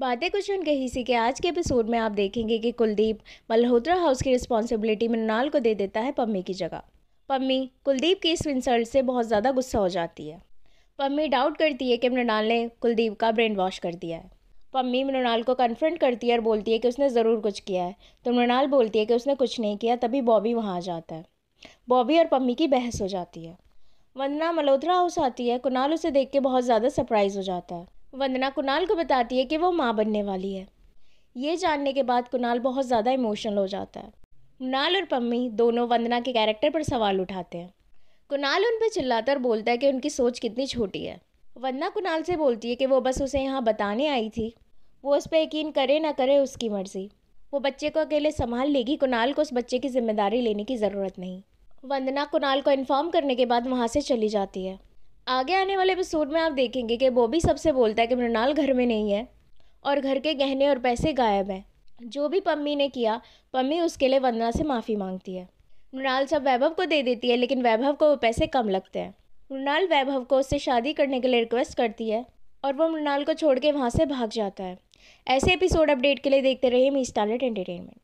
बातें कुछ उनके सी के आज के एपिसोड में आप देखेंगे कि कुलदीप मल्होत्रा हाउस की रिस्पॉन्सिबिलिटी मृणाल को दे देता है पम्मी की जगह पम्मी कुलदीप की इस इंसल्ट से बहुत ज़्यादा गुस्सा हो जाती है पम्मी डाउट करती है कि मृणाल ने कुलदीप का ब्रेन वॉश कर दिया है पम्मी मृणाल को कन्फ्रंट करती है और बोलती है कि उसने ज़रूर कुछ किया है तो मृणाल बोलती है कि उसने कुछ नहीं किया तभी बॉबी वहाँ आ जाता है बॉबी और पम्मी की बहस हो जाती है वंदना मल्होत्रा हाउस आती है कुणाल उसे देख के बहुत ज़्यादा सरप्राइज़ हो जाता है वंदना कुणाल को बताती है कि वो माँ बनने वाली है ये जानने के बाद कुणाल बहुत ज़्यादा इमोशनल हो जाता है कुणाल और पम्मी दोनों वंदना के कैरेक्टर पर सवाल उठाते हैं कुणाल उन पर चिल्लाता और बोलता है कि उनकी सोच कितनी छोटी है वंदना कुणाल से बोलती है कि वो बस उसे यहाँ बताने आई थी वो उस पर यकीन करे ना करे उसकी मर्ज़ी वो बच्चे को अकेले संभाल लेगी कुणाल को उस बच्चे की जिम्मेदारी लेने की ज़रूरत नहीं वंदना कुणाल को इन्फॉर्म करने के बाद वहाँ से चली जाती है आगे आने वाले एपिसोड में आप देखेंगे कि बॉबी सबसे बोलता है कि मृणाल घर में नहीं है और घर के गहने और पैसे गायब हैं जो भी पम्मी ने किया पम्मी उसके लिए वंदना से माफ़ी मांगती है मृणाल सब वैभव को दे देती है लेकिन वैभव को वो पैसे कम लगते हैं मृणाल वैभव को उससे शादी करने के लिए रिक्वेस्ट करती है और वो मृणाल को छोड़ के वहाँ से भाग जाता है ऐसे एपिसोड अपडेट के लिए देखते रहिए मी स्टार्लेट एंटरटेनमेंट